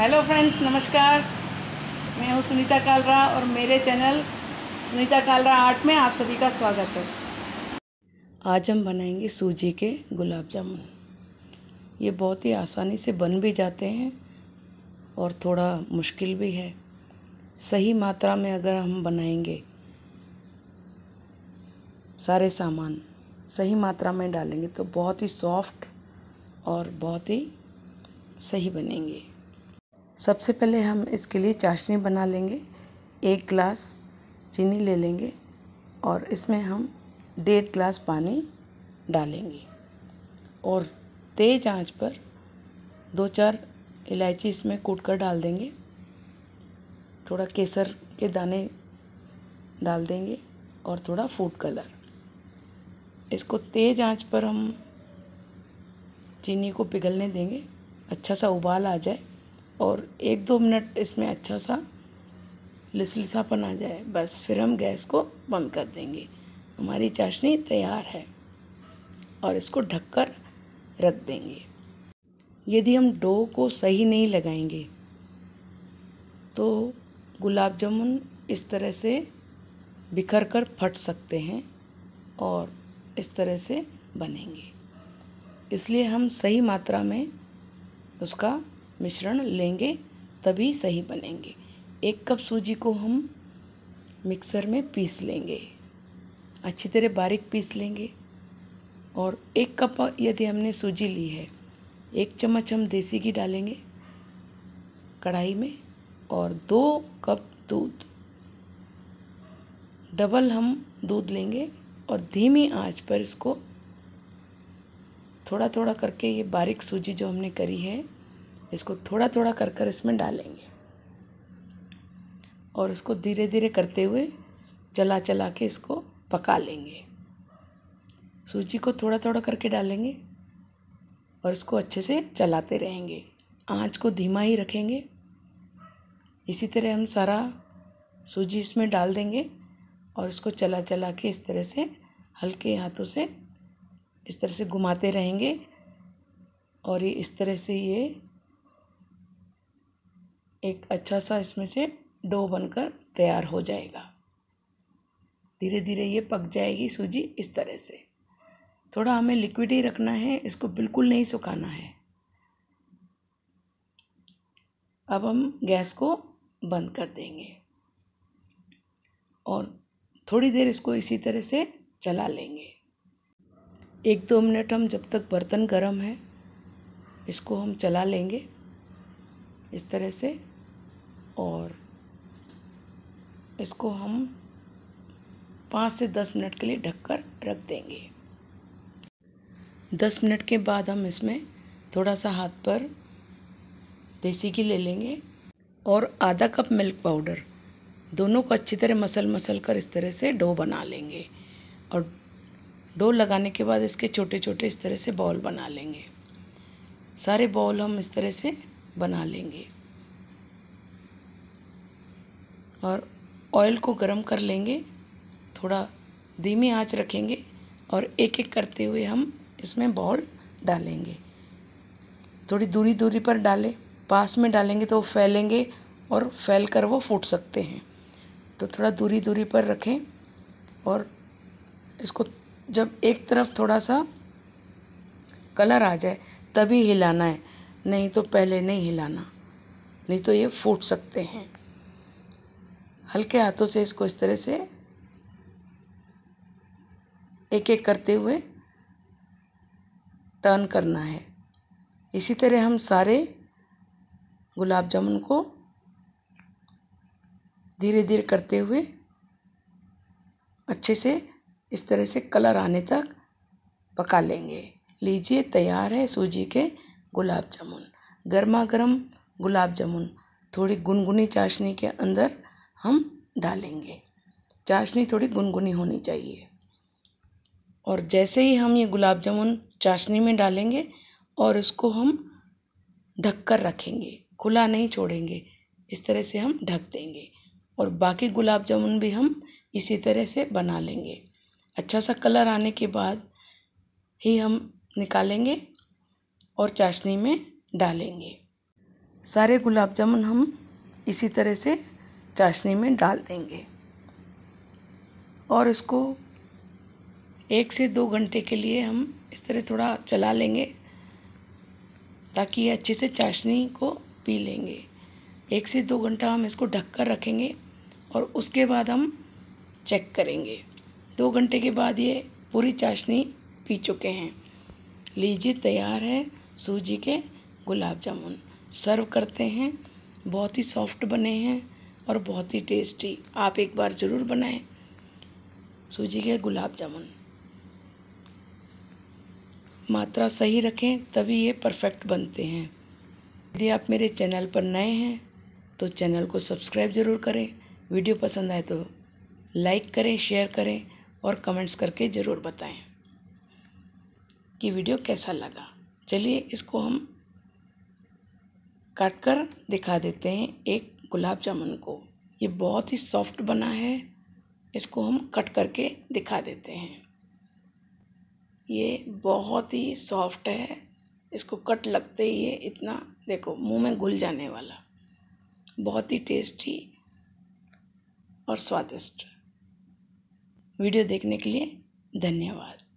hello friends नमस्कार मैं हूँ सुनीता कालरा और मेरे चैनल सुनीता कालरा आर्ट में आप सभी का स्वागत है आज हम बनाएंगे सूजी के गुलाब जामुन ये बहुत ही आसानी से बन भी जाते हैं और थोड़ा मुश्किल भी है सही मात्रा में अगर हम बनाएंगे सारे सामान सही मात्रा में डालेंगे तो बहुत ही सॉफ्ट और बहुत ही सही बनेंगे सबसे पहले हम इसके लिए चाशनी बना लेंगे एक ग्लास चीनी ले लेंगे और इसमें हम डेढ़ ग्लास पानी डालेंगे और तेज़ आंच पर दो चार इलायची इसमें कूट कर डाल देंगे थोड़ा केसर के दाने डाल देंगे और थोड़ा फूड कलर इसको तेज़ आंच पर हम चीनी को पिघलने देंगे अच्छा सा उबाल आ जाए और एक दो मिनट इसमें अच्छा सा लिसलिसापन आ जाए बस फिर हम गैस को बंद कर देंगे हमारी चाशनी तैयार है और इसको ढककर रख देंगे यदि हम डो को सही नहीं लगाएंगे तो गुलाब जामुन इस तरह से बिखर कर फट सकते हैं और इस तरह से बनेंगे इसलिए हम सही मात्रा में उसका मिश्रण लेंगे तभी सही बनेंगे एक कप सूजी को हम मिक्सर में पीस लेंगे अच्छी तरह बारीक पीस लेंगे और एक कप यदि हमने सूजी ली है एक चम्मच हम देसी घी डालेंगे कढ़ाई में और दो कप दूध डबल हम दूध लेंगे और धीमी आंच पर इसको थोड़ा थोड़ा करके ये बारीक सूजी जो हमने करी है इसको थोड़ा थोड़ा कर कर इसमें डालेंगे और उसको धीरे धीरे करते हुए चला चला के इसको पका लेंगे सूजी को थोड़ा थोड़ा करके डालेंगे और इसको अच्छे से चलाते रहेंगे आंच को धीमा ही रखेंगे इसी तरह हम सारा सूजी इसमें डाल देंगे और इसको चला चला के इस तरह से हल्के हाथों से इस तरह से घुमाते रहेंगे और ये इस तरह से ये एक अच्छा सा इसमें से डो बनकर तैयार हो जाएगा धीरे धीरे ये पक जाएगी सूजी इस तरह से थोड़ा हमें लिक्विड ही रखना है इसको बिल्कुल नहीं सुखाना है अब हम गैस को बंद कर देंगे और थोड़ी देर इसको इसी तरह से चला लेंगे एक दो मिनट हम जब तक बर्तन गर्म है इसको हम चला लेंगे इस तरह से और इसको हम पाँच से दस मिनट के लिए ढककर रख देंगे दस मिनट के बाद हम इसमें थोड़ा सा हाथ पर देसी घी ले लेंगे और आधा कप मिल्क पाउडर दोनों को अच्छी तरह मसल मसल कर इस तरह से डो बना लेंगे और डो लगाने के बाद इसके छोटे छोटे इस तरह से बॉल बना लेंगे सारे बॉल हम इस तरह से बना लेंगे और ऑयल को गर्म कर लेंगे थोड़ा धीमी आंच रखेंगे और एक एक करते हुए हम इसमें बॉल डालेंगे थोड़ी दूरी दूरी पर डालें पास में डालेंगे तो वो फैलेंगे और फैल कर वो फूट सकते हैं तो थोड़ा दूरी दूरी पर रखें और इसको जब एक तरफ थोड़ा सा कलर आ जाए तभी हिलाना है नहीं तो पहले नहीं हिलाना नहीं तो ये फूट सकते हैं हल्के हाथों से इसको इस तरह से एक एक करते हुए टर्न करना है इसी तरह हम सारे गुलाब जामुन को धीरे धीरे करते हुए अच्छे से इस तरह से कलर आने तक पका लेंगे लीजिए तैयार है सूजी के गुलाब जामुन गर्मा गर्म गुलाब जामुन थोड़ी गुनगुनी चाशनी के अंदर हम डालेंगे चाशनी थोड़ी गुनगुनी होनी चाहिए और जैसे ही हम ये गुलाब जामुन चाशनी में डालेंगे और उसको हम ढक कर रखेंगे खुला नहीं छोड़ेंगे इस तरह से हम ढक देंगे और बाकी गुलाब जामुन भी हम इसी तरह से बना लेंगे अच्छा सा कलर आने के बाद ही हम निकालेंगे और चाशनी में डालेंगे सारे गुलाब जामुन हम इसी तरह से चाशनी में डाल देंगे और इसको एक से दो घंटे के लिए हम इस तरह थोड़ा चला लेंगे ताकि ये अच्छे से चाशनी को पी लेंगे एक से दो घंटा हम इसको ढक कर रखेंगे और उसके बाद हम चेक करेंगे दो घंटे के बाद ये पूरी चाशनी पी चुके हैं लीजिए तैयार है सूजी के गुलाब जामुन सर्व करते हैं बहुत ही सॉफ्ट बने हैं और बहुत ही टेस्टी आप एक बार ज़रूर बनाएं सूजी के गुलाब जामुन मात्रा सही रखें तभी ये परफेक्ट बनते हैं यदि आप मेरे चैनल पर नए हैं तो चैनल को सब्सक्राइब ज़रूर करें वीडियो पसंद आए तो लाइक करें शेयर करें और कमेंट्स करके ज़रूर बताएं कि वीडियो कैसा लगा चलिए इसको हम काट कर दिखा देते हैं एक गुलाब जामुन को ये बहुत ही सॉफ्ट बना है इसको हम कट करके दिखा देते हैं ये बहुत ही सॉफ्ट है इसको कट लगते ही ये इतना देखो मुंह में घुल जाने वाला बहुत ही टेस्टी और स्वादिष्ट वीडियो देखने के लिए धन्यवाद